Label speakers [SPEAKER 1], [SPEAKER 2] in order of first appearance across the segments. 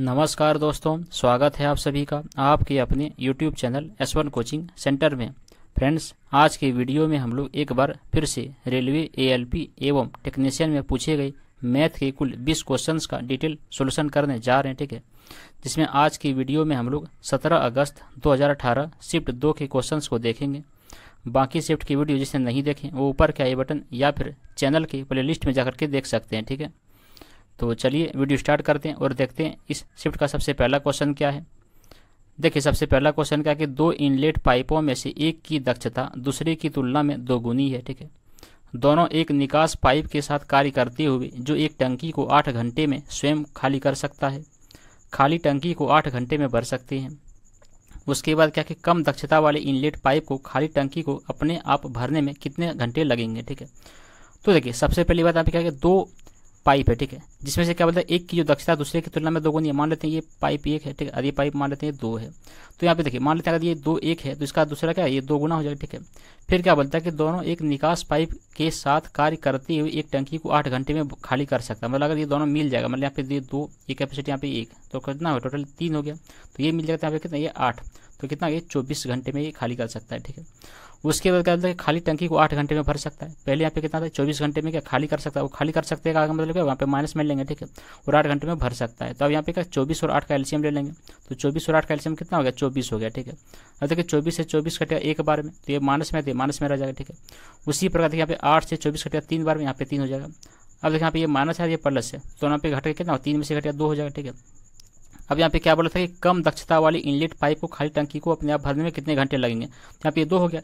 [SPEAKER 1] नमस्कार दोस्तों स्वागत है आप सभी का आपके अपने YouTube channel S1 coaching centre में फ्रेंड्स आज की वीडियो में हम लोग एक बार फिर से रेलवे पी एवं टेक्नीशियन में पूछे गए मैथ के कुल 20 क्वेश्चंस का डिटेल सोल्यूशन करने जा रहे हैं ठीक है जिसमें आज की वीडियो में हम लोग 17 अगस्त 2018 शिफ्ट दो के क्वेश्चन को देखेंगे बाकी शिफ्ट की वीडियो जिसने नहीं देखें वो ऊपर के आई बटन या फिर चैनल के प्लेलिस्ट में जाकर के देख सकते हैं ठीक है तो चलिए वीडियो स्टार्ट करते हैं और देखते हैं इस शिफ्ट का सबसे पहला क्वेश्चन क्या है देखिए सबसे पहला क्वेश्चन क्या है कि दो इनलेट पाइपों में से एक की दक्षता दूसरे की तुलना में दोगुनी है ठीक है दोनों एक निकास पाइप के साथ कार्य करते हुए जो एक टंकी को आठ घंटे में स्वयं खाली कर सकता है खाली टंकी को आठ घंटे में भर सकते हैं उसके बाद क्या कि कम दक्षता वाले इनलेट पाइप को खाली टंकी को अपने आप भरने में कितने घंटे लगेंगे ठीक है तो देखिए सबसे पहली बात आप क्या कि दो पाइप है ठीक है जिसमें से क्या बोलते हैं एक की जो दक्षता दूसरे की तुलना में दो गुनी मान लेते हैं ये पाइप एक है ठीक है अरे पाइप मान लेते हैं दो है तो यहाँ पे देखिए मान लेते हैं अगर ये दो एक है तो इसका दूसरा क्या ये दो गुना हो जाएगा ठीक है फिर क्या बोलता है कि दोनों एक निकास पाइप के साथ कार्य करते हुए एक टंकी को आठ घंटे में खाली कर सकता है मतलब अगर ये दोनों मिल जाएगा मतलब यहाँ पे ये दो ये कैपेसिटी यहाँ पे एक तो कितना हो टोटल तीन हो गया तो ये मिल जाएगा तो यहाँ पे कितना ये आठ तो कितना ये चौबीस घंटे में ये खाली कर सकता है ठीक है उसके बाद क्या होता है खाली टंकी को आठ घंटे में भर सकता है पहले यहाँ पे कितना था चौबीस घंटे में क्या खाली कर सकता है वो खाली कर सकते हैं का मतलब क्या वहाँ पे माइनस में लेंगे ठीक है और आठ घंटे में भर सकता है तो अब यहाँ पे क्या चौबीस और आठ का एल्शियम ले लेंगे तो चौबीस और आठ का एल्शियम कितना हो गया चौबीस हो गया ठीक है अब देखिए चौबीस से चौबीस घटिया एक बार में तो ये माइनस में माइनस में रह जाएगा ठीक है उसी प्रकार देखिए यहाँ पे आठ से चौबीस घटिया तीन बार में यहाँ पे तीन हो जाएगा अब देखिए यहाँ पे ये माइनस है ये प्लस है तो यहाँ पे घट के कितना तीन में से घटिया दो हो जाएगा ठीक है अब यहाँ पे क्या बोला था कि कम दक्षता वाली इनलेट पाइप को खाली टंकी को अपने आप भरने में कितने घंटे लगेंगे तो यहाँ पे दो हो गया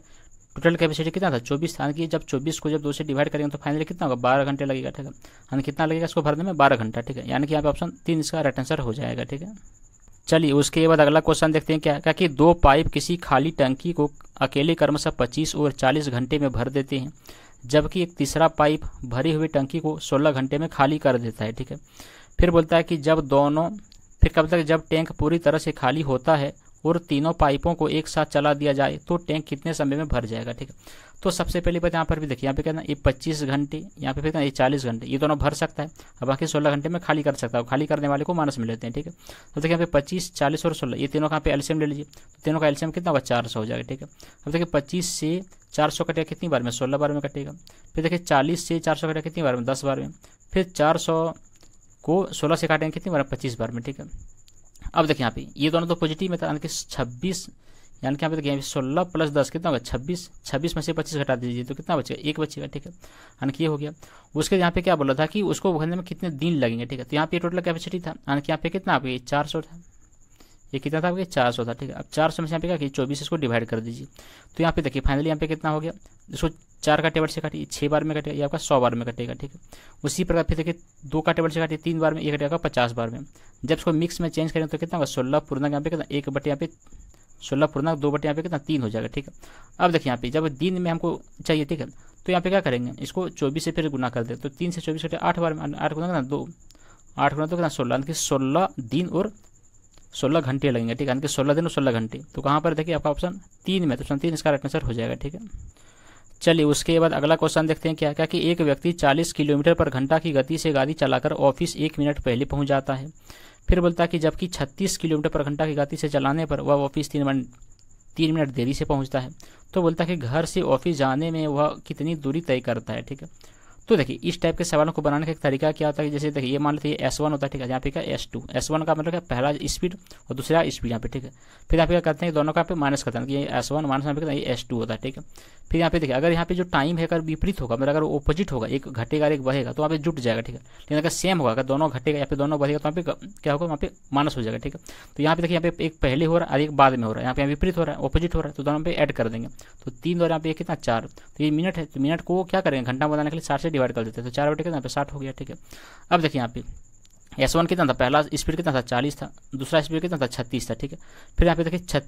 [SPEAKER 1] टोटल कैपेसिटी कितना था चौबीस था कि जब चौबीस को जब दो से डिवाइड करेंगे तो फाइनली कितना होगा बारह घंटे लगेगा ठीक है यानी कितना लगेगा इसको भरने में बारह घंटा ठीक है यानी कि यहाँ पे ऑप्शन तीन इसका राइट आंसर हो जाएगा ठीक है चलिए उसके बाद अगला क्वेश्चन देखते हैं क्या क्या कि दो पाइप किसी खाली टंकी को अकेले क्रमशः पच्चीस और चालीस घंटे में भर देते हैं जबकि एक तीसरा पाइप भरी हुई टंकी को सोलह घंटे में खाली कर देता है ठीक है फिर बोलता है कि जब दोनों फिर कब तक जब टैंक पूरी तरह से खाली होता है और तीनों पाइपों को एक साथ चला दिया जाए तो टैंक कितने समय में भर जाएगा ठीक है तो सबसे पहली बात यहाँ पर भी देखिए यहाँ पे कहना ये पच्चीस घंटे यहाँ पे फिर कहना ये चालीस घंटे ये दोनों भर सकता है अब बाकी सोलह घंटे में खाली कर सकता है खाली करने वाले को मानस में लेते हैं ठीक है तो देखिए यहाँ पे पच्चीस चालीस और सोलह ये तीनों का यहाँ पे एल्शियम ले लीजिए तो तीनों का एल्शियम कितना होगा चार सौ हो जाएगा ठीक है अब देखिए पच्चीस से चार सौ कटेगा कितनी बार में सोलह बार में कटेगा फिर देखिए चालीस से चार सौ कटेगा कितनी बार में दस बार में फिर चार सौ को सोलह से काटेंगे कितनी बार में पच्चीस बार में ठीक है अब देखिए यहाँ पे ये दोनों तो पॉजिटिव में था यानी कि छब्बीस यानी कि यहाँ पे देखिए सोलह प्लस दस कितना होगा छब्बीस छब्बीस में से पच्चीस घटा दीजिए तो कितना बचेगा एक बचेगा ठीक है यानी कि ये हो गया उसके यहाँ पे क्या बोला था कि उसको भरने में कितने दिन लगेंगे ठीक है तो यहाँ पे टोटल कैपेसिटी था यानी कि यहाँ पे कितना आपके चार सौ था ये कितना था आपके चार सौ था ठीक है अब चार सौ में से यहाँ पे क्या कि चौबीस इसको डिवाइड कर दीजिए तो यहाँ पे देखिए फाइनली यहाँ पे कितना हो गया इसको चार का टेबल से काटिए छः बार में कटेगा ये आपका सौ बार में कटेगा ठीक है उसी प्रकार फिर देखिए दो का टेबल से काटिए तीन बार में एक कटेगा पचास बार में जब इसको मिक्स में चेंज करें तो कितना होगा सोलह पूर्णा यहाँ पे कितना एक बटे यहाँ पे सोलह पूर्णा दो बटे यहाँ पे कितना तीन हो जाएगा ठीक है अब देखिए यहाँ पे जब दिन में हमको चाहिए ठीक है तो यहाँ पे क्या करेंगे इसको चौबीस से फिर गुना कर दे तो तीन से चौबीस कटे आठ बार में आठ गुना कितना दो आठ गुना तो कितना सोलह सोलह दिन और सोलह घंटे लगेंगे ठीक है यानी कि सोलह दिन और सोलह घंटे तो कहाँ पर देखिए आपका ऑप्शन तीन में तो ऑप्शन तीन इसका राइट आंसर हो जाएगा ठीक है चलिए उसके बाद अगला क्वेश्चन देखते हैं क्या क्या कि एक व्यक्ति 40 किलोमीटर पर घंटा की गति से गाड़ी चलाकर ऑफिस एक मिनट पहले पहुँच जाता है फिर बोलता है कि जबकि छत्तीस किलोमीटर पर घंटा की गति से चलाने पर वह ऑफिस तीन मिनट तीन मिनट देरी से पहुंचता है तो बोलता है कि घर से ऑफिस जाने में वह कितनी दूरी तय करता है ठीक है तो देखिए इस टाइप के सवालों को बनाने का एक तरीका क्या होता है जैसे देखिए ये मान लेते हैं एस वन होता है ठीक है यहाँ पे क्या एस टू एस वन का मतलब पहला स्पीड और दूसरा स्पीड यहाँ पे ठीक है फिर यहाँ पे क्या करते हैं दोनों का पे माइनस करते हैं कि एस वन माइनस यहाँ पे एस टू होता है ठीक है फिर यहाँ पे देखिए अगर यहाँ पे जो टाइम है अगर विपरीत होगा मतलब अगर ओपोजिट होगा एक घटेगा एक बढ़ेगा तो वहाँ पे जुट जाएगा ठीक है लेकिन अगर सेम होगा अगर दोनों घटेगा या फिर दोनों बढ़ेगा तो वहाँ पे क्या होगा वहाँ पे माइनस हो जाएगा ठीक है तो यहाँ पे देखिए यहाँ पे एक पहले हो रहा है और एक बाद में हो रहा है यहाँ पे विपरीत हो रहा है ओपोजिट हो रहा है तो दोनों पे ऐड कर देंगे तो तीन दो यहाँ पे कितना चार तो ये मिनट है तो मिनट को क्या करेंगे घंटा बनाने के लिए साठ से डिवाइड कर देते हैं तो चार बटे कितना साठ हो गया ठीक है अब देखिए यहाँ पे एस वन कितना था पहला स्पीड कितना था चालीस था दूसरा स्पीड कितना था छत्तीस था ठीक है फिर यहाँ पे देखिए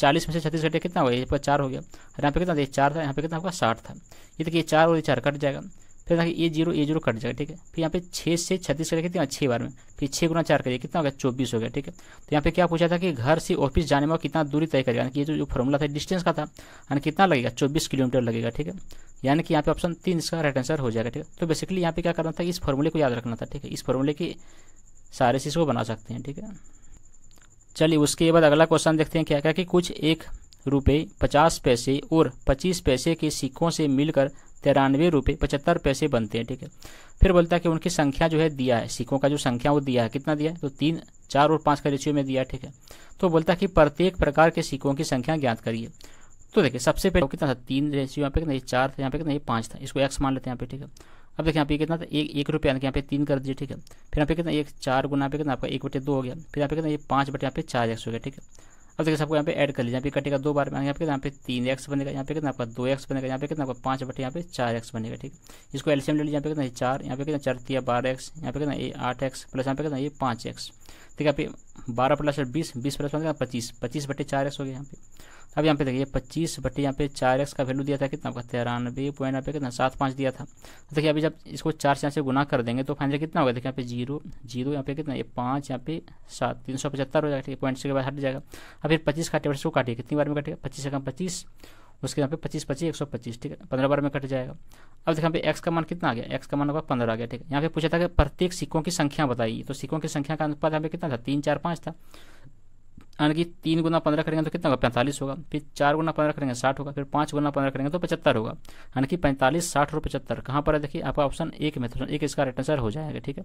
[SPEAKER 1] चालीस में से छत्तीस घटे कितना हुआ ये पर चार हो गया और यहाँ पे कितना था ये चार था यहाँ पे कितना होगा साठ था ये देखिए चार और ये चार कट जाएगा फिर देखिए a zero a zero cut जाएगा ठीक है फिर यहाँ पे छः से छत्तीस घटे कितना छः बार में फिर छः गुना चार करिए कितना हो गया चौबीस हो गया ठीक है तो यहाँ पे क्या पूछा था कि घर से ऑफिस जाने में कितना दूरी तय करेगा यानी कि ये जो फॉर्मूला था डिस्टेंस का था यानी कितना लगेगा चौबीस किलोमीटर लगेगा ठीक है यानी कि यहाँ पे ऑप्शन तीन इसका राइट आंसर हो जाएगा ठीक है तो बेसिकली यहाँ पे क्या करना था इस फॉर्मूले को याद रखना था ठीक है इस फॉर्मूले के सारे चीज़ को बना सकते हैं ठीक है चलिए उसके बाद अगला क्वेश्चन देखते हैं क्या क्या कि कुछ एक रुपये पचास पैसे और पच्चीस पैसे के सिक्कों से मिलकर तिरानवे रुपये पचहत्तर पैसे बनते हैं ठीक है फिर बोलता है कि उनकी संख्या जो है दिया है सिक्कों का जो संख्या वो दिया है कितना दिया है तो तीन चार और पाँच का रेशियो में दिया ठीक है तो बोलता है कि प्रत्येक प्रकार के सिक्कों की संख्या ज्ञात करिए तो देखिए सबसे पहले कितना था तीन रेशियो यहाँ पे कितना ये चार था यहाँ पे कितना ये पाँच था इसको एक्स मान लेते हैं यहाँ पे ठीक है अब देखिए यहाँ पे कितना था एक एक रुपये यानी कि यहाँ पे तीन कर दीजिए ठीक है फिर यहाँ पे कितना एक चार गुना पे कितना आपका एक बटे दो हो गया फिर यहाँ पे कितना ये पाँच बटे यहाँ पे चार एक्स हो गया ठीक है अब देखिए सबको यहाँ पे ऐड कर लीजिए यहाँ पे कटेगा दो बार में यहाँ पे यहाँ पे तीन एक्स बनेगा यहाँ पे कितना आपका दो एक्स बनेगा यहाँ पे कितना आपका पाँच बटे यहाँ पे चार एक्स बनेगा ठीक है इसको एल्शियम ले लीजिए यहाँ पे कितना चार यहाँ पे कितना चार तिया बारह एक्स यहाँ पे कितना ये आठ एक्स प्लस यहाँ पे कितना ये पाँच एक्स ठीक है बारह प्लस बीस बीस प्लस पंद्रह मतलब पच्चीस पच्चीस बटे चार एक्स हो गया यहाँ पे अब यहाँ पे देखिए पच्चीस बटे यहाँ पे चार एक्स का वैल्यू दिया था कितना आपका तिरानबे पॉइंट यहाँ पे कितना सात पाँच दिया था तो देखिए अभी जब इसको चार से यहाँ से गुना कर देंगे तो फाइनल कितना होगा देखिए यहाँ पे जीरो जीरो यहाँ पे कितना ये पाँच यहाँ पे सात तीन सौ पचहत्तर हो जाएगा ठीक है पॉइंट के बाद हट जाएगा अब फिर पच्चीस काटे वर्ष को काटिए कितनी बार में काटेगा पच्चीस से कम पच्चीस उसके यहाँ पे पच्चीस पच्चीस एक सौ पच्चीस ठीक है पंद्रह बार में कट जाएगा अब देखा पे एक्स का मान कितना आ गया एक्स का मान होगा पंद्रह आ गया ठीक है यहाँ पे पूछा था कि प्रत्येक सिक्कों की संख्या बताइए तो सिक्कों की संख्या का अनुपात यहाँ पे कितना था तीन चार पाँच था यानी कि तीन गुना पंद्रह करेंगे तो कितना होगा पैंतालीस होगा फिर चार गुना पंद्रह करेंगे साठ होगा फिर पाँच गुना पंद्रह करेंगे तो पचहत्तर होगा यानी कि पैंतालीस साठ और पचहत्तर कहाँ पर है देखिए आपका ऑप्शन एक में तो एक इसका राइट आंसर हो जाएगा ठीक है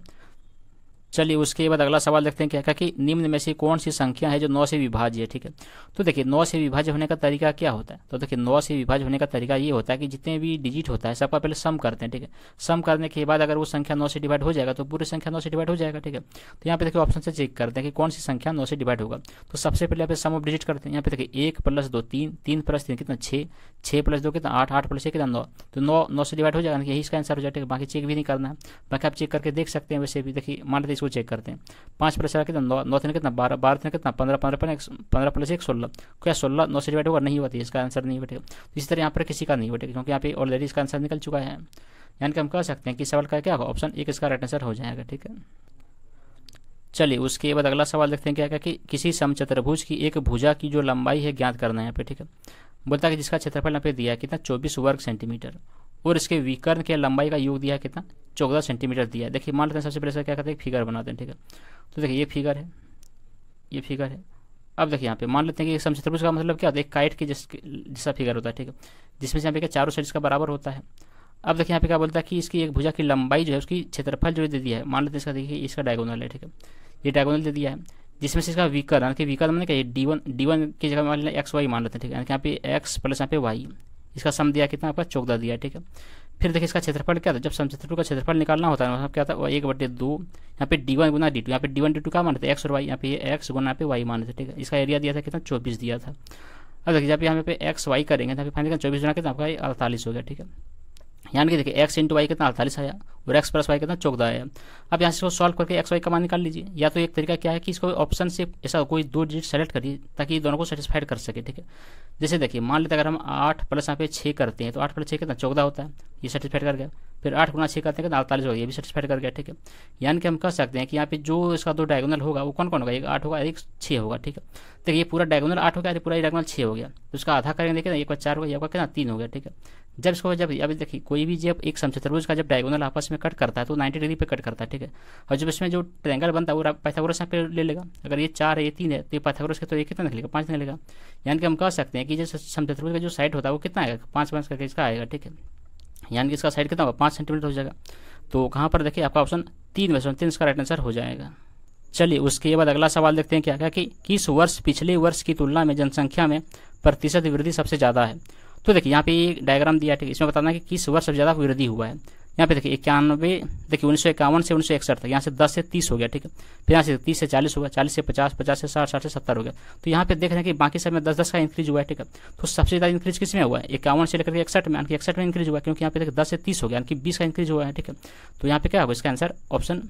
[SPEAKER 1] चलिए उसके बाद अगला सवाल देखते हैं क्या क्या कि निम्न में से कौन सी संख्या है जो नौ से विभाज्य है ठीक है तो देखिए नौ से विभाज्य होने का तरीका क्या होता है तो देखिए नौ से विभाज्य होने का तरीका ये होता है कि जितने भी डिजिट होता है सबका पहले सम करते हैं ठीक है सम करने के बाद अगर वो संख्या नौ से डिवाइड हो जाएगा तो पूरी संख्या नौ से डिवाइड हो जाएगा ठीक है तो यहाँ पे देखिए ऑप्शन से चेक करते हैं कि कौन सी संख्या नौ से डिवाइड होगा तो सबसे पहले यहाँ पे सम ऑफ डिजिट करते हैं यहाँ पे देखिए एक प्लस दो तीन तीन प्लस तीन कितना छः छः प्लस दो कितना आठ आठ प्लस एक कितना नौ तो नौ नौ से डिवाइड हो जाएगा यही इसका आंसर हो जाएगा बाकी चेक भी नहीं करना है बाकी आप चेक करके देख सकते हैं वैसे भी देखिए मान लीजिए इसको चेक करते हैं पाँच प्लस चार कितना नौ नौ तीन कितना बारह बारह तीन कितना पंद्रह पंद्रह पंद्रह पंद्रह प्लस एक सोलह क्या सोलह नौ से डिवाइड होगा नहीं होती इसका आंसर नहीं बैठेगा तो इसी तरह यहाँ पर किसी का नहीं बैठेगा क्योंकि यहाँ पे ऑलरेडी इसका आंसर निकल चुका है यानी कि हम कह सकते हैं कि सवाल का क्या होगा ऑप्शन एक इसका राइट आंसर हो जाएगा ठीक है चलिए उसके बाद अगला सवाल देखते हैं क्या क्या कि किसी समचतुर्भुज की एक भुजा की जो लंबाई है ज्ञात करना है यहाँ पे ठीक है बोलता है कि जिसका क्षेत्रफल यहाँ पे दिया है कितना चौबीस वर्ग सेंटीमीटर और इसके विकर्ण के लंबाई का योग दिया है कितना चौदह सेंटीमीटर दिया है देखिए मान लेते हैं सबसे पहले क्या करते हैं फिगर बनाते हैं ठीक है तो देखिए ये फिगर है ये फिगर है अब देखिए यहाँ पे मान लेते हैं कि समचतुर्भुज का मतलब क्या होता है एक काइट के जिसके जैसा फिगर होता है ठीक है जिसमें से यहाँ पे क्या चारों साइड इसका बराबर होता है अब देखिए यहाँ पे क्या बोलता है कि इसकी एक भुजा की लंबाई जो है उसकी क्षेत्रफल जो दे दिया है मान लेते हैं इसका देखिए इसका डायगोनल है ठीक है ये डायगोनल दे दिया है जिसमें से इसका वीकर यानी कि वीकर मैंने क्या डी वन डी वन की जगह मान लेते हैं एक्स वाई मान लेते हैं ठीक है यहाँ पे एक्स प्लस यहाँ पे वाई इसका सम दिया कितना आपका चौदह दिया ठीक है फिर देखिए इसका क्षेत्रफल क्या था जब समक्षेत्रफल का क्षेत्रफल निकालना होता है मतलब क्या था एक बटे दो यहाँ पे डी वन गुना डी टू यहाँ पे डी वन डी टू क्या मानते थे एक्स और वाई यहाँ पे एक्स गुना पे वाई मानते थे ठीक है इसका एरिया दिया था कितना चौबीस दिया था अब देखिए जब यहाँ पे एक्स वाई करेंगे तो यहाँ फाइनल चौबीस गुना कितना आपका अड़तालीस हो गया ठीक है यानी कि देखिए एक्स इंटू वाई कितना अड़तालीस आया और एक्स प्लस वाई कितना चौदह आया अब यहाँ से इसको सॉल्व करके एक्स वाई का मान निकाल लीजिए या तो एक तरीका क्या है कि इसको ऑप्शन से ऐसा कोई दो डिजिट सेलेक्ट करिए ताकि ये दोनों को सेटिस्फाइड कर सके ठीक है जैसे देखिए मान लेते अगर हम आठ प्लस यहाँ पे छः करते हैं तो आठ प्लस छः कितना चौदह होता है ये सेटिस्फाइड कर गया फिर आठ गुना छः करते हैं कितना अड़तालीस हो गया ये भी सेटिस्फाइड कर गया ठीक है यानी कि हम कह सकते हैं कि यहाँ पे जो इसका दो डायगोनल होगा वो कौन कौन होगा एक आठ होगा एक छः होगा ठीक है देखिए ये पूरा डायगोनल आठ हो गया तो पूरा डायगोनल छः हो गया तो उसका आधा करेंगे देखिए एक बार चार हो गया एक बार कितना तीन हो गया ठीक है जब इसको जब अभी देखिए कोई भी जब एक समचतुर्भुज का जब डायगोनल आपस में कट करता है तो 90 डिग्री पे कट करता है ठीक है और जब इसमें जो ट्रैंगल बनता है वो पाइथागोरस यहाँ पे ले लेगा अगर ये चार है ये तीन है तो ये पाइथागोरस का तो ये कितना तो निकलेगा पाँच निकलेगा यानी कि हम कह सकते हैं कि जो समचतुर्भुज का जो साइड होता है वो कितना आएगा पाँच पाँच करके इसका आएगा ठीक है यानी कि इसका साइड कितना होगा पाँच सेंटीमीटर हो जाएगा तो कहाँ पर देखिए आपका ऑप्शन तीन में तीन इसका राइट आंसर हो जाएगा चलिए उसके बाद अगला सवाल देखते हैं क्या क्या कि किस वर्ष पिछले वर्ष की तुलना में जनसंख्या में प्रतिशत वृद्धि सबसे ज़्यादा है तो देखिए यहाँ पे एक डायग्राम दिया ठीक है इसमें बताना कि किस वर्ष सबसे ज़्यादा वृद्धि हुआ है यहाँ पे देखिए इक्यानवे देखिए उन्नीस से उन्नीस सौ तक यहाँ से 10 से 30 हो गया ठीक है फिर यहाँ से 30 से 40 गया चालीस से 50 50 से 60 साठ से 70 हो गया तो यहाँ पे देख रहे हैं कि बाकी सब में 10 10 का इंक्रीज हुआ है ठीक है तो सबसे ज़्यादा इंक्रीज किस में हुआ है इक्यावन से लेकर के इकसठ में यानी इकसठ में इंक्रीज हुआ क्योंकि यहाँ पे देखिए दस से तीस हो गया यानी बीस का इंक्रीज हुआ है ठीक है तो यहाँ पे क्या होगा इसका आंसर ऑप्शन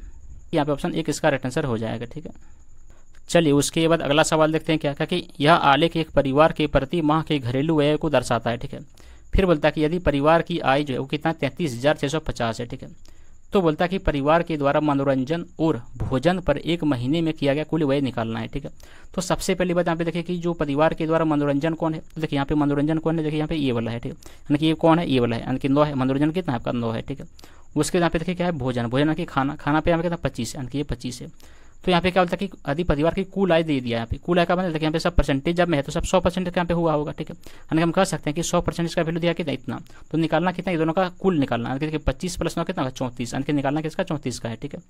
[SPEAKER 1] यहाँ पे ऑप्शन एक इसका राइट आंसर हो जाएगा ठीक है चलिए उसके बाद अगला सवाल देखते हैं क्या क्या कि यह आलेख एक परिवार के प्रति माह के घरेलू व्यय को दर्शाता है ठीक है फिर बोलता है कि यदि परिवार की आय जो है वो कितना तैंतीस हज़ार छः सौ पचास है ठीक है तो बोलता है कि परिवार के द्वारा मनोरंजन और भोजन पर एक महीने में किया गया कुल व्यय निकालना है ठीक है तो सबसे पहली बात यहाँ पे देखिए कि जो परिवार के द्वारा मनोरंजन कौन है तो देखिए यहाँ पे मनोरंजन कौन है देखिए यहाँ पे ये वाला है ठीक है यानी कि ये कौन है ये वाला है यानी कि नौ है मनोरंजन कितना आपका नौ है ठीक है उसके यहाँ पे देखिए क्या है भोजन भोजन की खाना खाना पे यहाँ पे कितना पच्चीस है यानी कि ये पच्चीस है तो यहाँ पे क्या होता है कि आदि परिवार की कुल आय दे दिया यहाँ पे कुल आय का मतलब यहाँ पे सब परसेंटेज जब में है तो सब सौ परसेंट यहाँ पे हुआ होगा ठीक है यानी हम कह सकते हैं कि सौ परसेंट इसका वैल्यू दिया कितना इतना तो निकालना कितना दोनों का कुल निकालना यानी कि पच्चीस प्लस नौ कितना चौंतीस यानी कि निकालना किसका चौंतीस का है ठीक है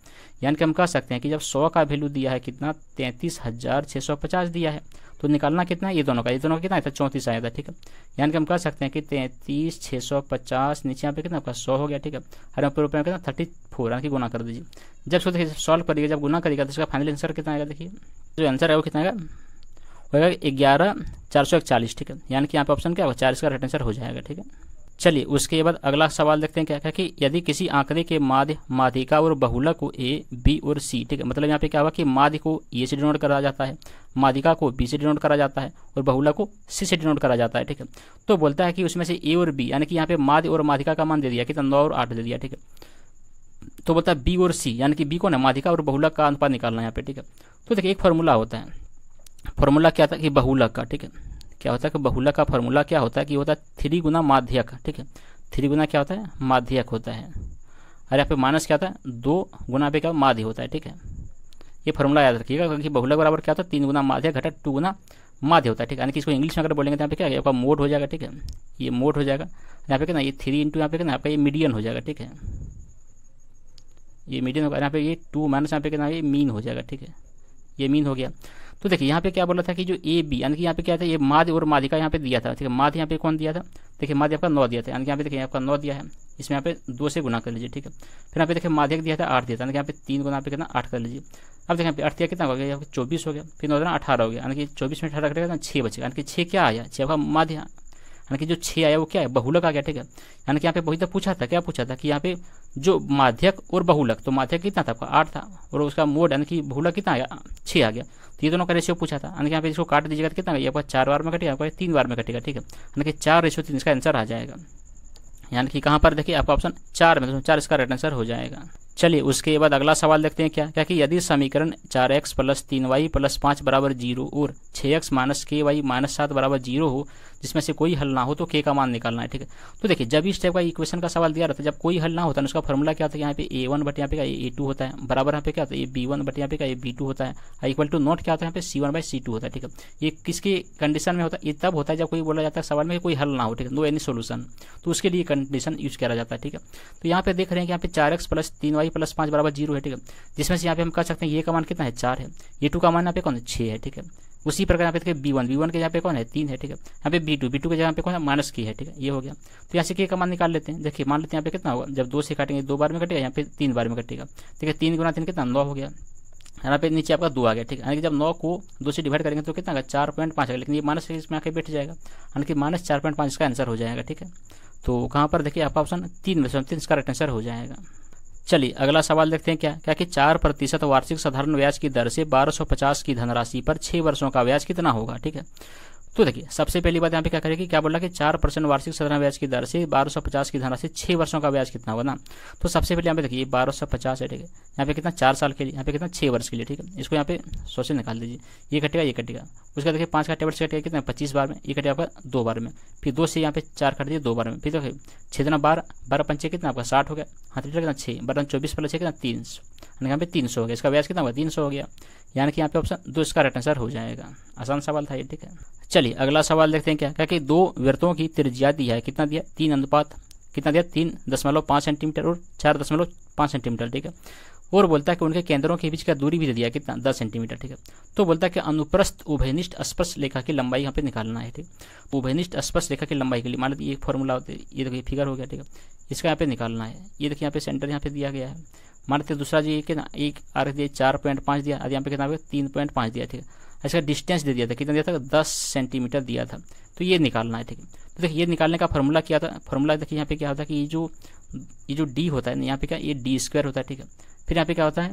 [SPEAKER 1] यानी कि हम कह सकते हैं कि जब सौ का वैल्यू दिया है कितना तैंतीस हजार छः सौ पचास दिया है तो निकालना कितना है ये दोनों का ये दोनों का कितना तो चौंतीस आया था ठीक है यानी कि हम कह सकते हैं कि तैंतीस छः सौ पचास नीचे यहाँ पे कितना आपका सौ हो गया ठीक है हर यहाँ पर रुपये में कितना थर्टी फोर यानी कि गुना कर दीजिए जब सो देखिए सॉल्व करिएगा जब गुना करिएगा तो इसका फाइनल आंसर कितना आएगा देखिए जो आंसर है वो कितना आएगा होगा ग्यारह चार सौ इकचालीस ठीक है यानी कि यहाँ पर ऑप्शन क्या होगा चार इसका राइट आंसर हो जाएगा ठीक है चलिए उसके बाद अगला सवाल देखते हैं क्या क्या कि यदि किसी आंकड़े के माध्य माध्यिका और बहुला को ए बी और सी ठीक है मतलब यहाँ पे क्या हुआ कि माध्य को ए से डिनोट करा जाता है माध्यिका को बी से डिनोट करा जाता है और बहुला को सी से डिनोट करा जाता है ठीक है तो बोलता है कि उसमें से ए और बी यानी कि यहाँ पे माध्य और माधिका का मान दे दिया कितना नौ और आठ दे दिया ठीक है तो बोलता है बी और सी यानी कि बी को ना माधिका और बहुला का अनुपात निकालना है यहाँ पे ठीक है तो देखिए एक फॉर्मूला होता है फॉर्मूला क्या था कि बहुला का ठीक है क्या होता है कि बहुला का फॉर्मूला क्या होता है कि होता है थ्री गुना माध्यक ठीक है थ्री गुना क्या होता है माध्यक होता है और यहाँ पे माइनस क्या होता है दो गुना पे क्या माध्य होता है ठीक है ये फॉर्मूला याद रखिएगा क्योंकि बहुला बराबर क्या होता है तीन गुना माध्यक घटा टू गुना माध्य होता है ठीक है यानी कि इसको इंग्लिश में अगर बोलेंगे तो यहाँ पे क्या आपका मोड हो जाएगा ठीक है ये मोड हो जाएगा यहाँ पे क्या ना ये थ्री इंटू यहाँ पे क्या आपका ये मीडियन हो जाएगा ठीक है ये मीडियन होगा यहाँ पे ये टू माइनस यहाँ पे क्या ये मीन हो जाएगा ठीक है ये मीन हो गया तो देखिए यहाँ पे क्या बोला था कि जो ए बी यानी कि यहाँ पे क्या था ये माध्य और माधिका यहाँ पे दिया था ठीक है माध्य यहाँ पे कौन दिया था देखिए माध्य आपका नौ दिया था यानी कि यहाँ पे देखिए आपका नौ दिया है इसमें यहाँ पे दो से गुना कर लीजिए ठीक है फिर यहाँ पे देखिए माध्यक दिया था आठ दिया था यानी कि यहाँ पे तीन गुना पे कितना आठ कर लीजिए अब देखिए यहाँ पे अठतिया कितना हो गया यहाँ पे चौबीस हो गया फिर नौ अठारह हो गया यानी कि चौबीस में अठारह करेगा छह छः बचेगा यानी कि छः क्या आया छः आपका माध्य यानी कि जो छः आया वो क्या है बहुलक आ गया ठीक है यानी कि यहाँ पे बहुत पूछा था क्या पूछा था कि यहाँ पे जो माध्यक और बहुलक तो माध्यक कितना था आपका आठ था और उसका मोड यानी कि बहुलक कितना आया छः आ गया तो ये दोनों का रेशियो पूछा था यानी कि यहाँ पे इसको काट दीजिएगा तो कितना ये आपका चार बार में कटेगा आपका तीन बार में कटेगा ठीक है यानी कि चार रेशियो तीन इसका आंसर आ जाएगा यानी कि कहाँ पर देखिए आपका ऑप्शन चार में तो चार इसका राइट आंसर हो जाएगा चलिए उसके बाद अगला सवाल देखते हैं क्या क्या कि यदि समीकरण चार एक्स प्लस तीन वाई प्लस पाँच बराबर जीरो और छः x minus k y minus सात बराबर जीरो हो जिसमें से कोई हल ना हो तो के का मान निकालना है ठीक है तो देखिए जब इस टाइप का इक्वेशन का सवाल दिया रहता है जब कोई हल ना होता है उसका फॉर्मूला क्या होता है यहाँ पे ए वन बट यहाँ पे का ए टू होता है बराबर यहाँ पे क्या होता है ए बी वन बट यहाँ पे का ए बी टू होता है इक्वल टू नोट क्या होता है यहाँ पे c one by c two होता है ठीक है ये किसकी कंडीशन में होता है ये तब होता है जब कोई बोला जाता है सवाल में कोई हल ना हो ठीक है नो एनी सोल्यूशन तो उसके लिए कंडीशन यूज किया जाता है ठीक है तो यहाँ पे देख रहे हैं कि यहाँ पे चार एक्स प्लस तीन वाई प्लस पांच बराबर जीरो है ठीक है जिसमें से यहाँ पे हम कह सकते हैं ये का मान कितना है चार है ये टू का मान यहाँ पे कौन है छः है ठीक है उसी प्रकार यहाँ पे देखिए बी वन बी वन के यहाँ पे कौन है तीन है ठीक है यहाँ पे बी टू बी टू के यहाँ पे कौन है माइनस की है ठीक है ये हो गया तो यहाँ से के का मान निकाल लेते हैं देखिए मान लेते हैं यहाँ पे कितना होगा जब दो से काटेंगे दो बार में कटेगा यहाँ पे तीन बार में कटेगा ठीक है तीन गुना तीन कितना नौ हो गया यहाँ पे नीचे आपका दो आ गया ठीक है यानी कि जब नौ को दो से डिवाइड करेंगे तो कितना आएगा चार पॉइंट पाँच आएगा लेकिन ये माइनस इसमें आके बैठ जाएगा यानी कि माइनस चार पॉइंट पाँच इसका आंसर हो जाएगा ठीक है तो कहाँ पर देखिए आपका ऑप्शन तीन में तीन इसका राइट आंसर हो जाएगा चलिए अगला सवाल देखते हैं क्या क्या कि चार प्रतिशत वार्षिक साधारण ब्याज की दर से 1250 की धनराशि पर छह वर्षों का ब्याज कितना होगा ठीक है तो देखिए सबसे पहली बात यहाँ पे क्या करेगी क्या बोला कि चार परसेंट वार्षिक साधारण ब्याज की दर से बारह सौ पचास की धनराशि छह वर्षों का ब्याज कितना होगा ना तो सबसे पहले यहाँ पे देखिए बारह सौ पचास है ठीक है यहाँ पे कितना चार साल के लिए यहाँ पे कितना छह वर्ष के लिए ठीक है इसको यहाँ पे सोचे निकाल दीजिए ये कटेगा ये कटेगा उसका देखिए पांच का टेबल से कटेगा कितना पच्चीस बार में ये कटेगा आपका दो बार में फिर दो से यहाँ पे चार कट दिए दो बार में फिर देखिए छह दिन बारह बारह पंचायत कितना आपका साठ हो गया हाँ तो कितना छह बारह चौबीस प्लस कितना तीन सौ यानी यहाँ पे तीन सौ हो गया इसका ब्याज कितना होगा तीन सौ हो गया यानी कि यहाँ पे ऑप्शन दो इसका राइट आंसर हो जाएगा आसान सवाल था ये ठीक है चलिए अगला सवाल देखते हैं क्या क्या कि दो व्रतों की त्रिज्या दी है कितना दिया तीन अनुपात कितना दिया तीन दशमलव पांच सेंटीमीटर और चार दशमलव पांच सेंटीमीटर ठीक है और बोलता है कि उनके केंद्रों के बीच का दूरी भी दे दिया कितना दस सेंटीमीटर ठीक है तो बोलता है कि अनुप्रस्थ उभयनिष्ठ स्पर्श रेखा की लंबाई यहाँ पे निकालना है ठीक उभयनिष्ठ स्पर्श रेखा की लंबाई के लिए मान लीजिए एक फॉर्मूला होता है ये देखिए फिगर हो गया ठीक है इसका यहाँ पे निकालना है ये देखिए यहाँ पे सेंटर यहाँ पे दिया गया है मान लीजिए दूसरा जी कितना एक आर दिया चार पॉइंट पांच दिया यहाँ पे कितना तीन पॉइंट पांच दिया ठीक है इसका डिस्टेंस दे दिया था कितना दिया था दस सेंटीमीटर दिया था तो ये निकालना है ठीक तो देखिए ये निकालने का फार्मूला क्या था फार्मूला देखिए यहाँ पे क्या होता है कि ये जो ये जो डी होता है यहाँ पे क्या ये डी स्क्वायर होता है ठीक है फिर यहाँ पे क्या होता है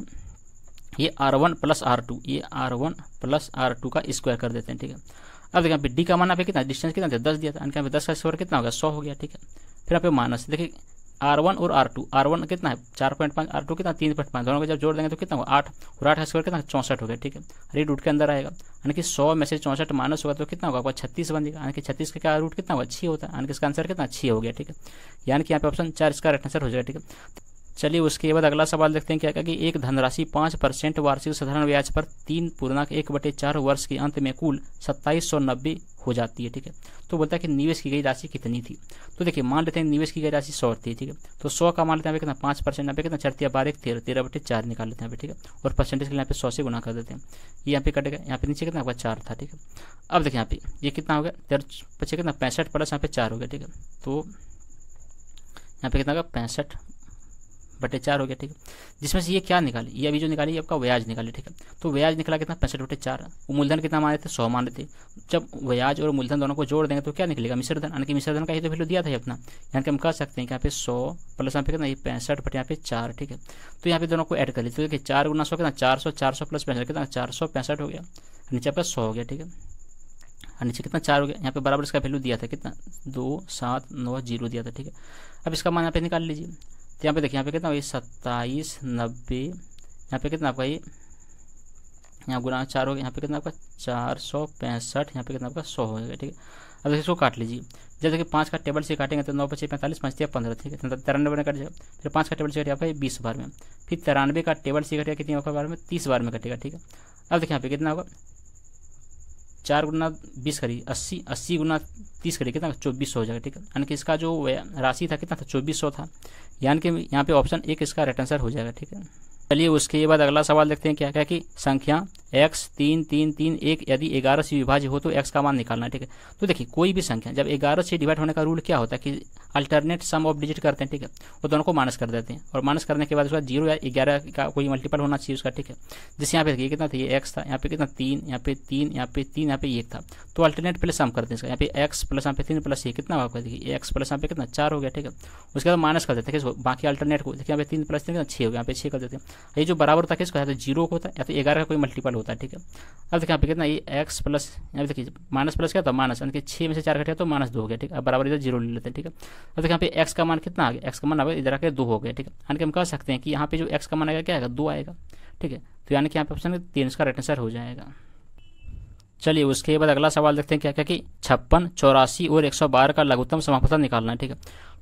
[SPEAKER 1] ये r one plus r two ये r one plus r two का स्क्वायर कर देते हैं ठीक है अब देखिए यहाँ पे डी का मान आप पे कितना डिस्टेंस कितना दस दिया था दस का स्क्वायर कितना होगा सौ हो गया ठीक है फिर यहाँ पे माइनस देखिए आर वन और आर टू आर वन कितना है चार पॉइंट पाँच आर टू कितना तीन पॉइंट पाँच दोनों को जब जोड़ देंगे तो कितना होगा आठ और आठ स्क्वायर कितना चौंसठ हो गया ठीक है रेड रूट के अंदर आएगा यानी कि सौ में से चौंसठ माइनस होगा तो कितना होगा आपका छत्तीस बनेगा यानी कि छत्तीस का क्या रूट कितना होगा अच्छी होता है यानी कि इसका आंसर कितना अच्छी हो गया ठीक है यानी कि यहाँ पे ऑप्शन चार इसका राइट आंसर हो जाएगा ठीक है चलिए उसके बाद अगला सवाल देखते हैं क्या क्या कि एक धनराशि पांच परसेंट वार्षिक साधारण ब्याज पर तीन पूर्णांक एक बटे चार वर्ष के अंत में कुल सत्ताईस सौ नब्बे हो जाती है ठीक है तो बोलता है कि निवेश की गई राशि कितनी थी तो देखिए मान लेते हैं निवेश की गई राशि सौ थी ठीक है तो सौ का मान लेते हैं कितना पांच परसेंट यहाँ पे कितना चढ़ती है बारह एक तेरह तेरह बटे चार निकाल लेते हैं ठीक है और परसेंटेज के यहाँ पे सौ से गुना कर देते हैं ये यहाँ पे कटेगा यहाँ पे नीचे कितना आपका चार था ठीक है अब देखिए यहाँ पे ये कितना हो गया तेरह पच्चीस कितना पैंसठ प्लस यहाँ पे चार हो गया ठीक है तो यहाँ पे कितना होगा पैंसठ बटे चार हो गया ठीक है जिसमें से ये क्या निकाली ये अभी जो निकाली ये आपका व्याज निकाली ठीक है तो व्याज निकला कितना पैंसठ बटे चार मूलधन कितना माने थे सौ माने थे जब व्याज और मूलधन दोनों को जोड़ देंगे तो क्या निकलेगा मिश्रधन यानी कि मिश्रधन का ही तो वैल्यू दिया था अपना यानी कि हम कह सकते हैं कि यहाँ पे सौ प्लस यहाँ पे कितना पैंसठ बटे यहाँ पे चार ठीक है तो यहाँ पे दोनों को ऐड कर लीजिए तो देखिए चार गुना सौ कितना चार सौ चार सौ प्लस पैंसठ कितना चार सौ पैंसठ हो गया नीचे आपका सौ हो गया ठीक है और नीचे कितना चार हो गया यहाँ पे बराबर इसका वैल्यू दिया था कितना दो सात नौ जीरो दिया था ठीक है अब इसका मान यहाँ पे निकाल लीजिए तो यहाँ पे देखिए यहाँ पे कितना भाई सत्ताईस नब्बे यहाँ पे कितना आपका ये यहाँ गुना चार हो गया यहाँ पे कितना आपका चार सौ पैंसठ यहाँ पे कितना आपका सौ हो गया ठीक है अब देखिए इसको काट लीजिए जब देखिए पाँच का टेबल से काटेंगे तो नौ पच्चीस पैंतालीस पाँच या पंद्रह ठीक है तो तिरानवे में कट जाए फिर पाँच का टेबल से कटेगा आपका बीस बार में फिर तिरानवे का टेबल से कटेगा कितनी आपका बार में तीस बार में कटेगा ठीक है अब देखिए यहाँ पे कितना होगा चार गुना बीस करिए अस्सी अस्सी गुना तीस करिए कितना चौबीस सौ हो जाएगा ठीक है यानी कि इसका जो राशि था कितना था चौबीस सौ था यानी कि यहाँ पे ऑप्शन एक इसका राइट आंसर हो जाएगा ठीक है चलिए उसके बाद अगला सवाल देखते हैं क्या क्या कि संख्या एक्स तीन तीन तीन एक यदि ग्यारह से विभाज्य हो तो एक्स का मान निकालना है ठीक है तो देखिए कोई भी संख्या जब ग्यारह से डिवाइड होने का रूल क्या होता है कि अल्टरनेट सम ऑफ डिजिट करते हैं ठीक है वो दोनों को माइनस कर देते हैं और माइनस करने के बाद उसका जीरो या ग्यारह का कोई मल्टीपल होना चाहिए उसका ठीक है जैसे यहाँ पे देखिए कितना था ये एक्स था यहाँ पे कितना तीन यहाँ पे तीन यहाँ पे तीन यहाँ पे एक था तो अल्टरनेट प्लस सम करते हैं इसका यहाँ पे एक्स प्लस यहाँ पे तीन प्लस ये कितना होगा देखिए एक्स प्लस यहाँ पे कितना चार हो गया ठीक है उसके बाद माइनस कर देते हैं बाकी अल्टरनेट को देखिए यहाँ पे तीन प्लस तीन कितना छः हो गया यहाँ पे छः कर देते हैं ये जो बराबर था किसका जीरो को होता है या तो ग्यारह का कोई मल्टीपल होता है ठीक है अब देखिए यहाँ पे कितना ये एक्स प्लस यहाँ पे देखिए माइनस प्लस क्या था माइनस यानी कि छः में से चार घटे तो माइनस दो हो गया ठीक है अब बराबर इधर जीरो ले लेते हैं ठीक है अब देखिए यहाँ पे एक्स का मान कितना आ गया एक्स का मान इधर आके दो हो गया ठीक है यानी कि हम कह सकते हैं कि यहाँ पे जो एक्स का मान आएगा क्या आएगा दो आएगा ठीक है तो यानी कि यहाँ पे ऑप्शन तीन इसका राइट आंसर हो जाएगा चलिए उसके बाद अगला सवाल देखते हैं क्या क्या कि छप्पन चौरासी और एक सौ बारह का लघुत्तम समापतन निकालना है ठीक है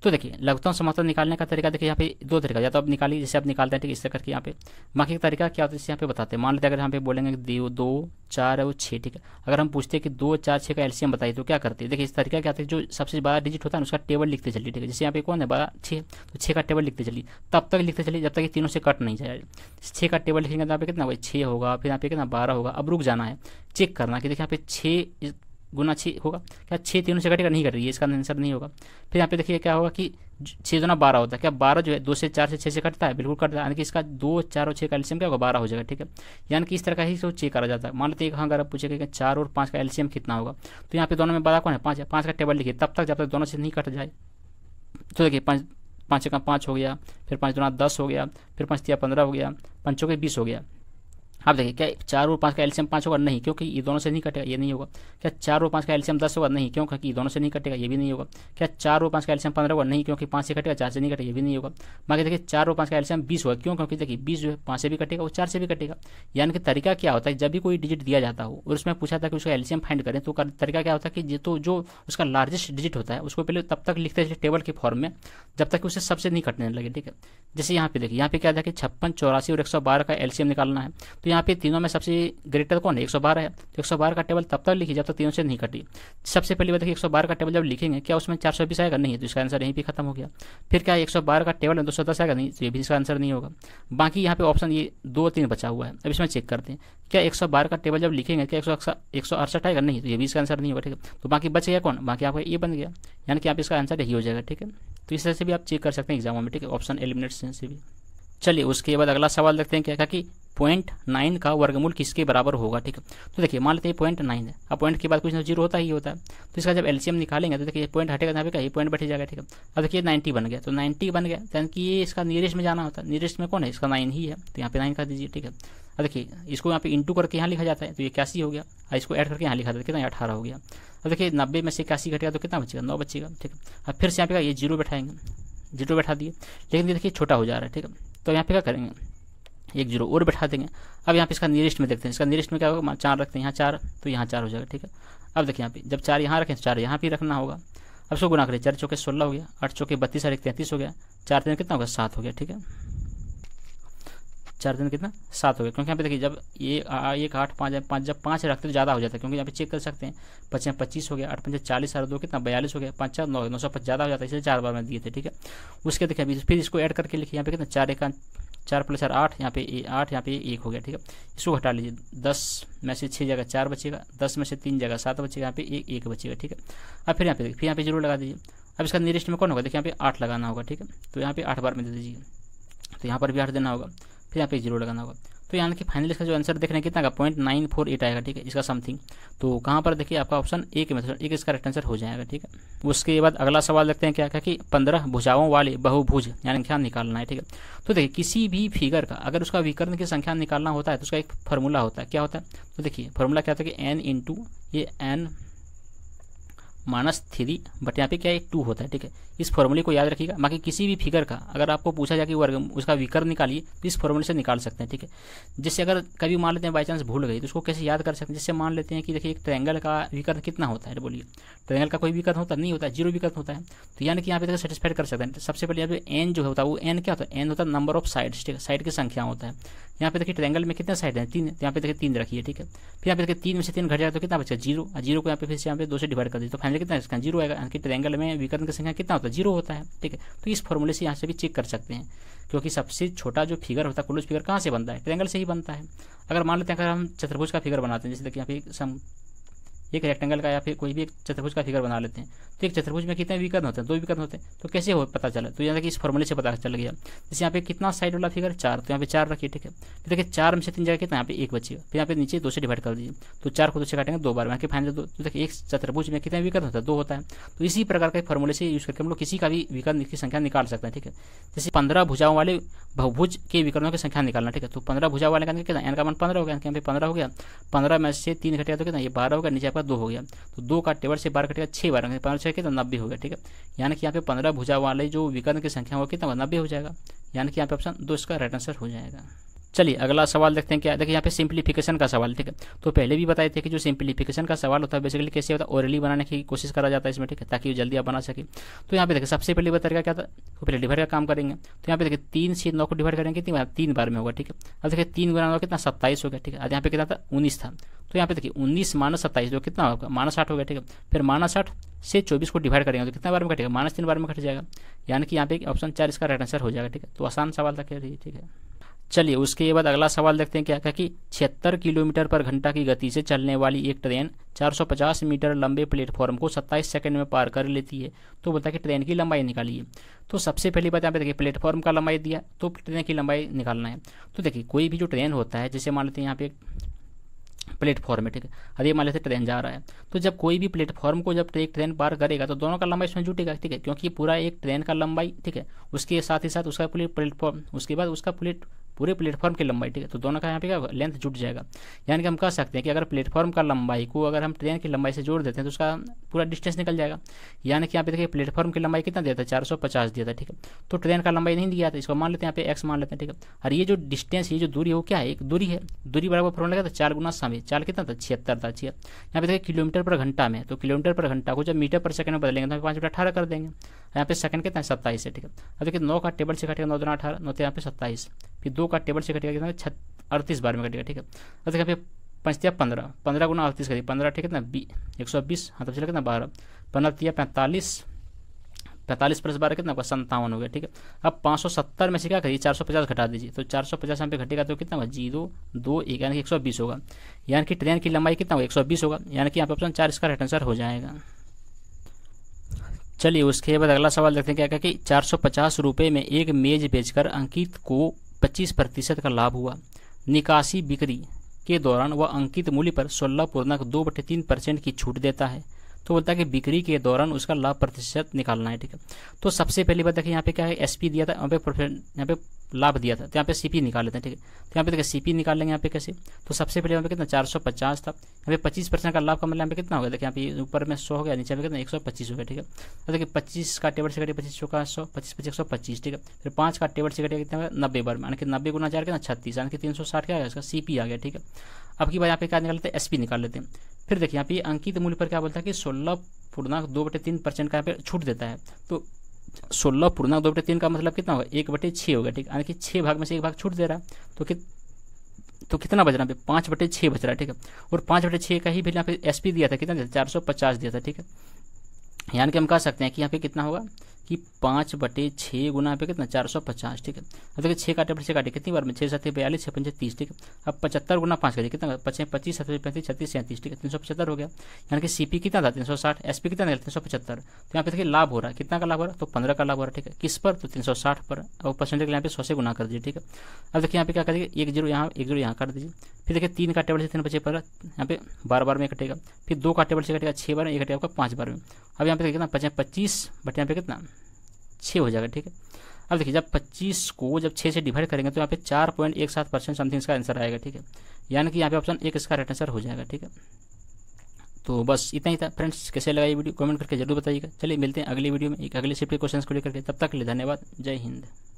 [SPEAKER 1] तो देखिए लघुतम समर्थन निकालने का तरीका देखिए यहाँ पे दो तरीका या तो आप निकालिए जैसे आप निकालते हैं ठीक है इस करके यहाँ पे बाकी का तरीका क्या होता है यहाँ पे बताते हैं मान लेते अगर यहाँ पे बोलेंगे दो दो चार और छः ठीक है अगर हम पूछते हैं कि दो चार छः का एलसीएम बताइए तो क्या करते हैं देखिए इस तरीका क्या होता है जो सबसे बड़ा डिजिट होता है उसका टेबल लिखते चलिए ठीक है जैसे यहाँ पे कौन है बड़ा छः तो छः का टेबल लिखते चलिए तब तक लिखते चलिए जब तक तीनों से कट नहीं जाए छः का टेबल लिखेंगे तो यहाँ पे कितना भाई छः होगा फिर यहाँ पे कितना बारह होगा अब रुक जाना है चेक करना कि देखिए यहाँ पे छः गुना छः होगा क्या छः तीनों से कटेगा नहीं घटेगी रही है इसका आंसर नहीं होगा फिर यहाँ पे देखिए क्या होगा कि छः दोना बारह होता है क्या बारह जो है दो से चार से छः से कटता है बिल्कुल कटता है यानी कि इसका दो चार और छः का एल्शियम क्या होगा बारह हो जाएगा ठीक है यानी कि इस तरह का ही चेक करा जाता है मान लेते हैं हाँ अगर आप पूछेगा कि चार और पाँच का एल्शियम कितना होगा तो यहाँ पे दोनों में बारह कौन है पाँच है पाँच का टेबल लिखिए तब तक जब तक दोनों से नहीं कट जाए तो देखिए पाँच पाँच का पाँच हो गया फिर पाँच दोना दस हो गया फिर पाँच तिया पंद्रह हो गया पंचों के बीस हो गया आप देखिए क्या चार और पाँच का एल्शियम पाँच होगा नहीं क्योंकि ये दोनों से नहीं कटेगा ये नहीं होगा क्या चार और पाँच का एल्शियम दस होगा नहीं क्यों क्योंकि दोनों से नहीं कटेगा ये भी नहीं होगा क्या चार और पाँच का एल्शियम पंद्रह होगा नहीं क्योंकि पाँच से कटेगा चार से नहीं कटेगा ये भी नहीं होगा बाकी देखिए चार और पाँच का एल्शियम बीस होगा क्यों क्योंकि देखिए बीस जो है पाँच से भी कटेगा और चार से भी कटेगा यानी कि तरीका क्या होता है जब भी कोई डिजिट दिया जाता हो और उसमें पूछा था कि उसका एल्शियम फाइंड करें तो तरीका क्या होता है कि तो जो उसका लार्जेस्ट डिजिट होता है उसको पहले तब तक लिखते थे टेबल के फॉर्म में जब तक उसे सबसे नहीं कटने लगे ठीक है जैसे यहाँ पे देखिए यहाँ पे क्या था कि छप्पन चौरासी और एक का एल्शियम निकालना है तो यहाँ पे तीनों में सबसे ग्रेटर कौन है एक सौ बारह है तो एक सौ बारह का टेबल तब तक लिखी जब तक तीनों से नहीं कटी सबसे पहली बात देखिए एक सौ बारह का टेबल जब लिखेंगे क्या उसमें चार सौ बीस आएगा नहीं तो इसका आंसर यहीं पर खत्म हो गया फिर क्या एक सौ बारह का टेबल में दो सौ दस आएगा नहीं तो ये भी इसका आंसर नहीं होगा बाकी यहाँ पे ऑप्शन ये दो तीन बचा हुआ है अब इसमें चेक करते हैं क्या एक सौ बारह का टेबल जब लिखेंगे क्या एक सौ अड़सठ आएगा नहीं तो ये भी इसका आंसर नहीं होगा ठीक है तो बाकी बच गया कौन बाकी आपका ये बन गया यानी कि आप इसका आंसर यही हो जाएगा ठीक है तो इस तरह से भी आप चेक कर सकते हैं एग्जामों में ठीक है ऑप्शन एलिमिनेट से भी चलिए उसके बाद अगला सवाल देखते हैं क्या कहा कि पॉइंट नाइन का वर्गमूल किसके बराबर होगा ठीक है तो देखिए मान लेते हैं पॉइंट नाइन है अब पॉइंट के बाद कुछ ना जीरो होता ही होता है तो इसका जब एलसीएम निकालेंगे तो देखिए पॉइंट हटेगा यहाँ पे ये पॉइंट बैठे जाएगा ठीक है अब देखिए नाइन्टी बन गया तो नाइन्टी बन गया यानी कि ये इसका नियरेस्ट में जाना होता है नियरेस्ट में कौन है इसका नाइन ही है तो यहाँ पे नाइन कर दीजिए ठीक है अब देखिए इसको यहाँ पे इंटू करके यहाँ लिखा जाता है तो ये इक्यासी हो गया और इसको ऐड करके यहाँ लिखा जाता है कितना अठारह हो गया अब देखिए नब्बे में से इक्यासी घटेगा तो कितना बचेगा नौ बचेगा ठीक है अब फिर से यहाँ पे ये जीरो बैठाएंगे जीरो बैठा दिए लेकिन ये देखिए छोटा हो जा रहा है ठीक है तो यहाँ पे क्या करेंगे एक जीरो और बैठा देंगे अब यहाँ पे इसका नियरेस्ट में देखते हैं इसका नियरेस्ट में क्या होगा चार रखते हैं यहाँ चार तो यहाँ चार हो जाएगा ठीक है अब देखिए यहाँ पे जब चार यहाँ रखें तो चार यहाँ पे रखना होगा अब इसको गुना करें चार चौके सोलह हो गया आठ चौके बत्तीस और एक तैंतीस हो गया चार तीन कितना हो गया सात हो गया ठीक है चार दिन कितना सात हो गया क्योंकि यहाँ पे देखिए जब ये एक आठ पाँच पाँच जब पाँच रखते तो ज़्यादा हो जाता है क्योंकि यहाँ पे चेक कर सकते हैं पच्चीस पच्चीस हो गया आठ पंचायत चालीस और दो कितना बयालीस हो गया पाँच चार नौ नौ सौ ज़्यादा हो जाता है इसलिए चार बार में दिए थे ठीक है उसके देखिए अभी फिर इसको ऐड करके लिखिए यहाँ पे कितना चार एक चार प्लस चार आठ यहाँ पे आठ यहाँ पे एक हो गया ठीक है इसको हटा लीजिए दस में से छः जगह चार बचेगा दस में से तीन जगह सात बचेगा यहाँ पे एक एक बचेगा ठीक है अब फिर यहाँ पे फिर यहाँ पे जरूर लगा दीजिए अब इसका निरिस्ट में कौन होगा देखिए यहाँ पे आठ लगाना होगा ठीक है तो यहाँ पे आठ बार में दे दीजिए तो यहाँ पर भी आठ देना होगा फिर यहाँ पे जीरो लगाना होगा तो यहाँ देखिए फाइनल इसका जो आंसर देखना कितना का पॉइंट नाइन फोर एट आएगा ठीक है इसका समथिंग तो कहाँ पर देखिए आपका ऑप्शन ए के मतलब एक इसका राइट आंसर हो जाएगा ठीक है उसके बाद अगला सवाल देखते हैं क्या क्या कि पंद्रह भुजाओं वाले बहुभुज यानी क्या निकालना है ठीक है तो देखिए किसी भी फिगर का अगर उसका विकर्ण की संख्या निकालना होता है तो उसका एक फॉर्मूला होता है क्या होता है तो देखिए फॉर्मूला क्या होता है कि एन इंटू ये एन माइनस थ्री बट यहाँ पे क्या है टू होता है ठीक है इस फॉर्मूले को याद रखिएगा बाकी किसी भी फिगर का अगर आपको पूछा जाए कि वर्ग उसका विकर निकालिए तो इस फॉर्मूले से निकाल सकते हैं ठीक है जिससे अगर कभी मान लेते हैं बाई चांस भूल गए तो उसको कैसे याद कर सकते हैं जिससे मान लेते हैं कि देखिए एक ट्रैंगल का विकर्ण कितना होता है बोलिए ट्रैंगल का कोई विकर्ण होता नहीं होता जीरो विकर्ण होता है तो यानी कि यहाँ पे देखिए सेटिस्फाइड कर सकते हैं सबसे पहले यहाँ पे एन जो होता है वो एन क्या होता है एन होता है नंबर ऑफ साइड्स ठीक है साइड की संख्या होता है यहाँ पे देखिए ट्रैंगल में कितने साइड हैं तीन तो यहाँ पे देखिए तीन रखिए ठीक है फिर यहाँ पे देखिए तीन में से तीन घट जाए तो कितना बचेगा जीरो और जीरो को यहाँ पे फिर से यहाँ पे दो से डिवाइड कर दीजिए तो फाइनली कितना इसका जीरो आएगा यानी ट्रैंगल में विकर्ण की संख्या कितना होता है जीरो होता है ठीक है तो इस फॉर्मूले से यहाँ से भी चेक कर सकते हैं क्योंकि सबसे छोटा जो फिगर होता है क्लोज फिगर कहाँ से बनता है ट्रैंगल से ही बनता है अगर मान लेते हैं अगर हम चतुर्भुज का फिगर बनाते हैं जैसे देखिए यहाँ पे सम एक रेक्टेंगल का या फिर कोई भी एक चतुर्भुज का फिगर बना लेते हैं तो एक चतुर्भुज में कितने विकर्ण होते हैं दो विकर्ण होते हैं तो कैसे हो पता चला तो यहाँ कि इस फॉर्मूले से पता चल गया जैसे यहाँ पे कितना साइड वाला फिगर चार तो यहाँ पे चार रखिए ठीक है फिर तो देखिए चार में से तीन जगह कितना यहाँ पे एक बचिए फिर यहाँ पे नीचे दो से डिवाइड कर दीजिए तो चार को दो से काटेंगे दो बार यहाँ के फाइनल दो तो देखिए एक चतुर्भुज में कितने विकर्ण होता है दो होता है तो इसी प्रकार के फॉर्मूले से यूज करके हम लोग किसी का भी विकर्ण की संख्या निकाल सकते हैं ठीक है जैसे पंद्रह भुजाओं वाले बहुभुज के विकर्णों की संख्या निकालना ठीक है तो पंद्रह भुजाओं वाले का कितना एन का मान पंद्रह हो गया यहाँ पे पंद्रह हो गया पंद्रह में से तीन घटेगा तो कितना ये बारह होगा नीचे आपका दो हो गया तो दो का टेबल से बारह कटेगा छः बारह पंद्रह छः कितना नब्बे हो गया ठीक है यानी कि यहाँ पे पंद्रह भुजा वाले जो विकर्ण की संख्या होगी कितना तो नब्बे हो जाएगा यानी कि यहाँ पे ऑप्शन दो इसका राइट आंसर हो जाएगा चलिए अगला सवाल देखते हैं क्या देखिए यहाँ पे सिंप्लीफिकेशन का सवाल ठीक है तो पहले भी बताए थे कि जो सिंप्लीफिकेशन का सवाल होता है बेसिकली कैसे होता है ओरली बनाने की कोशिश करा जाता है इसमें ठीक है ताकि वो जल्दी आप बना सके तो यहाँ पे देखिए सबसे पहले बताएगा क्या था पहले डिवाइड का काम करेंगे तो यहाँ पे देखिए तीन से नौ को डिवाइड करेंगे कितनी बार तीन बार में होगा ठीक है अब देखिए तीन गुना नौ कितना सत्ताईस हो गया ठीक है यहाँ पे कितना था उन्नीस था तो यहाँ पे देखिए उन्नीस माइनस सत्ताईस जो कितना होगा माइनस साठ हो गया ठीक है फिर माइनस से चौबीस को डिवाइड करेंगे तो कितना बार में कटेगा माइनस तीन बार में कट जाएगा यानी कि यहाँ पे ऑप्शन चार इसका राइट आंसर हो जाएगा ठीक है तो आसान सवाल था क्या ठीक है चलिए उसके बाद अगला सवाल देखते हैं क्या क्या कि छिहत्तर किलोमीटर पर घंटा की गति से चलने वाली एक ट्रेन 450 मीटर लंबे प्लेटफॉर्म को 27 सेकंड में पार कर लेती है तो बोलता है कि ट्रेन की लंबाई निकालिए तो सबसे पहली बात यहाँ पे देखिए प्लेटफॉर्म का लंबाई दिया तो ट्रेन की लंबाई निकालना है तो देखिए कोई भी जो ट्रेन होता है जैसे मान लेते हैं यहाँ पे प्लेटफॉर्म है ठीक है अरे मान लेते ट्रेन जा रहा है तो जब कोई भी प्लेटफॉर्म को जब एक ट्रेन पार करेगा तो दोनों का लंबाई इसमें जुटेगा ठीक है क्योंकि पूरा एक ट्रेन का लंबाई ठीक है उसके साथ ही साथ उसका प्लेटफॉर्म उसके बाद उसका प्लेट पूरे प्लेटफॉर्म की लंबाई ठीक है तो दोनों का यहाँ पे क्या लेंथ जुट जाएगा यानी कि हम कह सकते हैं कि अगर प्लेटफॉर्म का लंबाई को अगर हम ट्रेन की लंबाई से जोड़ देते हैं तो उसका पूरा डिस्टेंस निकल जाएगा यानी कि यहाँ पे देखिए प्लेटफॉर्म की लंबाई कितना दिया था चार सौ पचास दिया था ठीक है तो ट्रेन का लंबाई नहीं दिया था इसको मान लेते हैं यहाँ पे एक्स मान लेते हैं ठीक है और ये जो डिस्टेंस ये जो दूरी है वो क्या है एक दूरी है दूरी बराबर फॉर्म लगा था चार गुना समय चार कितना था छिहत्तर था छिहत्तर यहाँ पे देखिए किलोमीटर पर घंटा में तो किलोमीटर पर घंटा को जब मीटर पर सेकंड में बदलेंगे तो पाँच बटा अठारह कर देंगे यहाँ पे सेकंड कितना है सत्ताईस है ठीक है अब देखिए नौ का टेबल से घटेगा नौ दो अठारह नौ तो यहाँ पे सत्ताईस फिर दो का टेबल से कटेगा कितना छत अड़तीस बार में कटेगा ठीक है और तो देखिए फिर पंचतिया पंद्रह पंद्रह गुना अड़तीस करिए पंद्रह ठीक है ना बी एक सौ बीस हाँ तब तो चले कितना बारह पंद्रह तिया पैंतालीस पैंतालीस प्लस बारह कितना होगा संतावन हो गया ठीक है अब पाँच सौ सत्तर में से क्या करिए चार सौ पचास घटा दीजिए तो चार सौ पचास यहाँ पे घटेगा तो कितना होगा जीरो दो एक यानी कि एक सौ बीस होगा यानी कि ट्रेन की लंबाई कितना होगा एक सौ बीस होगा यानी कि यहाँ पे ऑप्शन चार इसका राइट आंसर हो जाएगा चलिए उसके बाद अगला सवाल देखते हैं क्या क्या कि चार सौ पचास रुपये में एक मेज बेचकर अंकित को पच्चीस प्रतिशत का लाभ हुआ निकासी बिक्री के दौरान वह अंकित मूल्य पर सोलह पूर्णक दो बटे तीन परसेंट की छूट देता है तो बोलता है कि बिक्री के दौरान उसका लाभ प्रतिशत निकालना है ठीक है तो सबसे पहली बात देखिए यहाँ पे क्या है एसपी दिया था यहाँ पे यहाँ पे लाभ दिया था तो यहाँ पे सीपी निकाल लेते हैं ठीक है तो यहाँ पे देखिए सीपी निकाल लेंगे यहाँ पे कैसे तो सबसे पहले यहाँ पे कितना 450 था यहाँ पे 25 परसेंट का लाभ का मतलब यहाँ पे कितना हो गया देखिए यहाँ पे ऊपर में 100 हो गया नीचे में कितना 125 हो गया ठीक है देखिए 25 का टेबल से कटे पच्चीस सौ का सौ पच्चीस पच्चीस सौ पच्चीस ठीक है फिर पाँच का टेबल से कटे कितना नब्बे बार में यानी कि नब्बे गुना चार कितना छत्तीस यानी कि तीन सौ साठ गया इसका सीपी आ गया ठीक है अब की बार यहाँ पे क्या निकालते हैं एस निकाल लेते हैं फिर देखिए यहाँ पे अंकित मूल्य पर क्या बोलता है कि सोलह पूर्णांक दो बटे तीन परसेंट का यहाँ पे छूट देता है तो सोलह पूर्णांक दो बटे तीन का मतलब कितना होगा एक बटे छः होगा ठीक यानी कि छः भाग में से एक भाग छूट दे रहा है तो कि तो कितना बच रहा है पाँच बटे छः बज रहा है ठीक है और पाँच बटे छः का ही भी यहाँ पे एसपी दिया था कितना दिया था चार सौ पचास दिया था ठीक है यानी कि हम कह सकते हैं कि यहाँ पे कितना होगा कि पाँच बटे छः गुना पे कितना चार सौ पचास ठीक है अब देखिए छः काटे पर छः काटे कितनी बार में छः सात बयालीस छः पंचायत तीस ठीक है अब पचहत्तर गुना पाँच करिए कितना पचास पच्चीस सत्तर पैंतीस छत्तीस सैंतीस ठीक है तीन सौ पचहत्तर हो गया यानी कि सीपी कितना था तीन सौ साठ एसपी कितना था तीन सौ पचहत्तर तो यहाँ पे देखिए लाभ हो रहा है कितना का लाभ हो रहा है तो पंद्रह का लाभ हो रहा है ठीक है किस पर तो तीन सौ साठ पर और परसेंटेज यहाँ पे सौ से गुना कर दीजिए ठीक है अब देखिए यहाँ पे क्या करिए एक जीरो यहाँ एक जीरो यहाँ काट दीजिए फिर देखिए तीन का टेबल तीन बचे पर यहाँ पे बार बार में कटेगा फिर दो का टेबल से कटेगा छः बार में एक कटेगा आपका पाँच बार में अब यहाँ पे कितना पचे पच्चीस बट यहाँ पे कितना छः हो जाएगा ठीक है अब देखिए जब 25 को जब 6 से डिवाइड करेंगे तो यहाँ पे चार पॉइंट एक सात परसेंट समथिंग इसका आंसर आएगा ठीक है यानी कि यहाँ पे ऑप्शन एक इसका राइट आंसर हो जाएगा ठीक है तो बस इतना ही था फ्रेंड्स कैसे लगा ये वीडियो कमेंट करके जरूर बताइएगा चलिए मिलते हैं अगली वीडियो में एक अगले शिफ्ट के क्वेश्चन को लेकर तब तक के लिए धन्यवाद जय हिंद